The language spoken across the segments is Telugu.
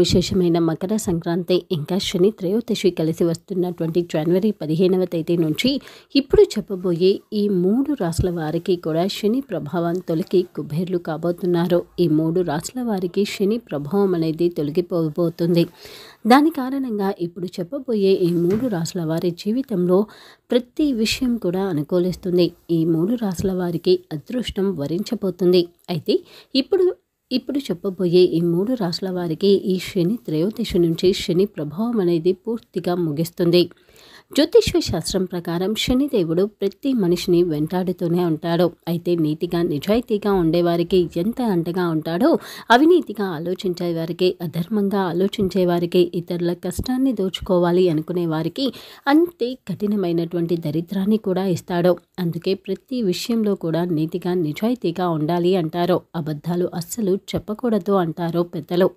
విశేషమైన మకర సంక్రాంతి ఇంకా శని త్రయోదశి కలిసి వస్తున్నటువంటి జనవరి పదిహేనవ తేదీ నుంచి ఇప్పుడు చెప్పబోయే ఈ మూడు రాసుల వారికి కూడా శని ప్రభావం తొలగి కుబేర్లు కాబోతున్నారు ఈ మూడు రాసుల వారికి శని ప్రభావం అనేది తొలగిపోబోతుంది దాని కారణంగా ఇప్పుడు చెప్పబోయే ఈ మూడు రాసుల వారి జీవితంలో ప్రతి విషయం కూడా అనుకూలిస్తుంది ఈ మూడు రాసుల వారికి అదృష్టం వరించబోతుంది అయితే ఇప్పుడు ఇప్పుడు చెప్పబోయే ఈ మూడు రాష్ట్రాల వారికి ఈ శని త్రయోదశి నుంచి శని ప్రభావం అనేది పూర్తిగా ముగిస్తుంది జ్యోతిష్య శాస్త్రం ప్రకారం శనిదేవుడు ప్రతి మనిషిని వెంటాడుతూనే ఉంటాడు అయితే నీతిగా నిజాయితీగా ఉండేవారికి ఎంత అంటగా ఉంటాడో అవినీతిగా ఆలోచించే వారికి అధర్మంగా ఆలోచించే వారికి ఇతరుల కష్టాన్ని దోచుకోవాలి అనుకునే వారికి అంతే కఠినమైనటువంటి దరిద్రాన్ని కూడా ఇస్తాడు అందుకే ప్రతి విషయంలో కూడా నీతిగా నిజాయితీగా ఉండాలి అంటారు అబద్ధాలు అస్సలు చెప్పకూడదు అంటారు పెద్దలు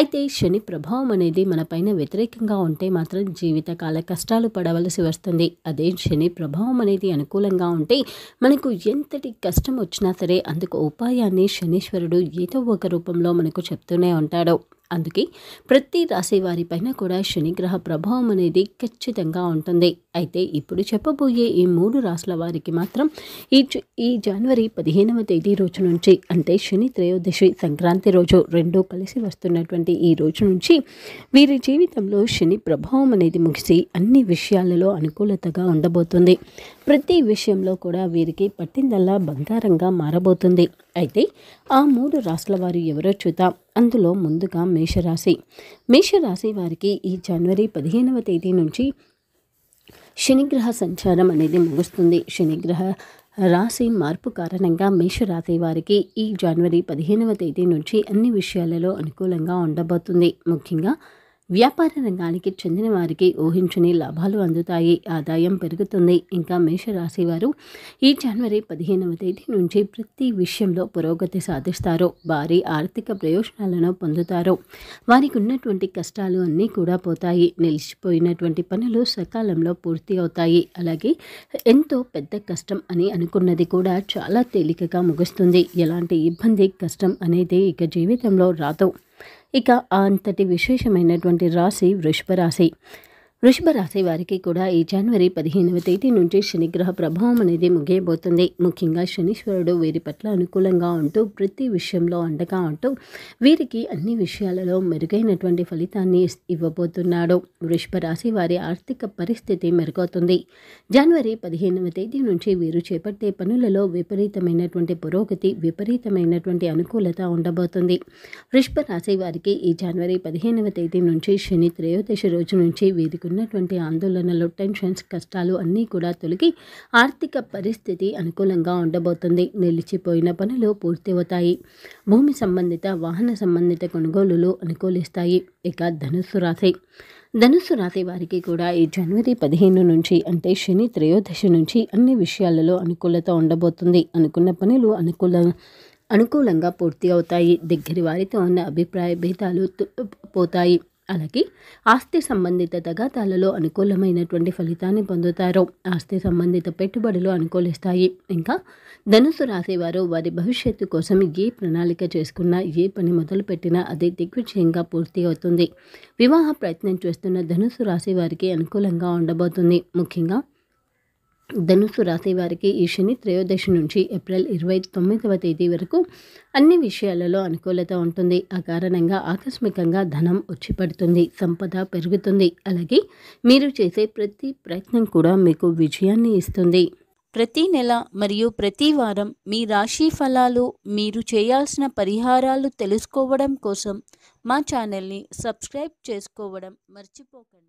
అయితే శని ప్రభావం అనేది మనపైన వ్యతిరేకంగా ఉంటే మాత్రం జీవితకాల కష్టాలు పడవలసి వస్తుంది అదే శని ప్రభావం అనేది అనుకూలంగా ఉంటే మనకు ఎంతటి కష్టం వచ్చినా సరే అందుకు ఉపాయాన్ని శనీశ్వరుడు ఏదో ఒక రూపంలో మనకు చెప్తూనే ఉంటాడు అందుకే ప్రతి పైన కూడా శనిగ్రహ ప్రభావం అనేది ఖచ్చితంగా ఉంటుంది అయితే ఇప్పుడు చెప్పబోయే ఈ మూడు రాసుల వారికి మాత్రం ఈ ఈ జనవరి పదిహేనవ తేదీ రోజు నుంచి అంటే శని త్రయోదశి సంక్రాంతి రోజు రెండూ కలిసి వస్తున్నటువంటి ఈ రోజు నుంచి వీరి జీవితంలో శని ప్రభావం అనేది ముగిసి అన్ని విషయాలలో అనుకూలతగా ఉండబోతుంది ప్రతి విషయంలో కూడా వీరికి పట్టిందల్లా బంగారంగా మారబోతుంది అయితే ఆ మూడు రాసుల వారు ఎవరో చూద్దాం అందులో ముందుగా మేషరాశి మేషరాశి వారికి ఈ జనవరి పదిహేనవ తేదీ నుంచి శనిగ్రహ సంచారం అనేది ముగుస్తుంది శనిగ్రహ రాశి మార్పు కారణంగా మేషరాశి వారికి ఈ జనవరి పదిహేనవ తేదీ నుంచి అన్ని విషయాలలో అనుకూలంగా ఉండబోతుంది ముఖ్యంగా వ్యాపార రంగానికి చెందిన వారికి ఊహించని లాభాలు అందుతాయి ఆదాయం పెరుగుతుంది ఇంకా మేషరాశి వారు ఈ జనవరి పదిహేనవ తేదీ నుంచి ప్రతి విషయంలో పురోగతి సాధిస్తారు భారీ ఆర్థిక ప్రయోజనాలను పొందుతారు వారికి ఉన్నటువంటి కష్టాలు అన్నీ కూడా పోతాయి నిలిచిపోయినటువంటి పనులు సకాలంలో పూర్తి అవుతాయి అలాగే ఎంతో పెద్ద కష్టం అని అనుకున్నది కూడా చాలా తేలికగా ముగుస్తుంది ఎలాంటి ఇబ్బంది కష్టం అనేది ఇక జీవితంలో రాదు ఇక అంతటి విశేషమైనటువంటి రాశి వృషభ రాశి వృషభ రాశి వారికి కూడా ఈ జనవరి పదిహేనవ తేదీ నుంచి శనిగ్రహ ప్రభావం అనేది ముగియబోతుంది ముఖ్యంగా శనీశ్వరుడు వీరి పట్ల అనుకూలంగా ఉంటూ ప్రతి విషయంలో అండగా ఉంటూ వీరికి అన్ని విషయాలలో మెరుగైనటువంటి ఫలితాన్ని ఇవ్వబోతున్నాడు వృషభ రాశి వారి ఆర్థిక పరిస్థితి మెరుగవుతుంది జనవరి పదిహేనవ తేదీ నుంచి వీరు చేపట్టే పనులలో విపరీతమైనటువంటి పురోగతి విపరీతమైనటువంటి అనుకూలత ఉండబోతుంది వృషభ రాశి వారికి ఈ జనవరి పదిహేనవ తేదీ నుంచి శని త్రయోదశి రోజు నుంచి వీరికి ఉన్నటువంటి ఆందోళనలు టెన్షన్స్ కష్టాలు అన్నీ కూడా తొలగి ఆర్థిక పరిస్థితి అనుకూలంగా ఉండబోతుంది నిలిచిపోయిన పనులు పూర్తవుతాయి భూమి సంబంధిత వాహన సంబంధిత కొనుగోలులు అనుకూలిస్తాయి ఇక ధనుస్సు రాశి ధనుస్సు రాశి వారికి కూడా ఈ జనవరి పదిహేను నుంచి అంటే శని త్రయోదశి నుంచి అన్ని విషయాలలో అనుకూలత ఉండబోతుంది అనుకున్న పనులు అనుకూల అనుకూలంగా పూర్తి అవుతాయి దగ్గర వారితో ఉన్న అభిప్రాయ భేదాలు పోతాయి అలాగే ఆస్తి సంబంధిత తగాదాలలో అనుకూలమైనటువంటి ఫలితాన్ని పొందుతారు ఆస్తి సంబంధిత పెట్టుబడులు అనుకూలిస్తాయి ఇంకా ధనుసు రాసేవారు వారి భవిష్యత్తు కోసం ఏ ప్రణాళిక చేసుకున్నా ఏ పని మొదలుపెట్టినా అది దిగ్విజయంగా పూర్తి అవుతుంది వివాహ ప్రయత్నం చేస్తున్న ధనుసు రాశి వారికి అనుకూలంగా ఉండబోతుంది ముఖ్యంగా ధనుసు రాశి వారికి ఈ శని త్రయోదశి నుంచి ఏప్రిల్ ఇరవై తొమ్మిదవ తేదీ వరకు అన్ని విషయాలలో అనుకూలత ఉంటుంది ఆ కారణంగా ఆకస్మికంగా ధనం వచ్చి పడుతుంది సంపద పెరుగుతుంది అలాగే మీరు చేసే ప్రతి ప్రయత్నం కూడా మీకు విజయాన్ని ఇస్తుంది ప్రతి నెల మరియు ప్రతి వారం మీ రాశి ఫలాలు మీరు చేయాల్సిన పరిహారాలు తెలుసుకోవడం కోసం మా ఛానల్ని సబ్స్క్రైబ్ చేసుకోవడం మర్చిపోకండి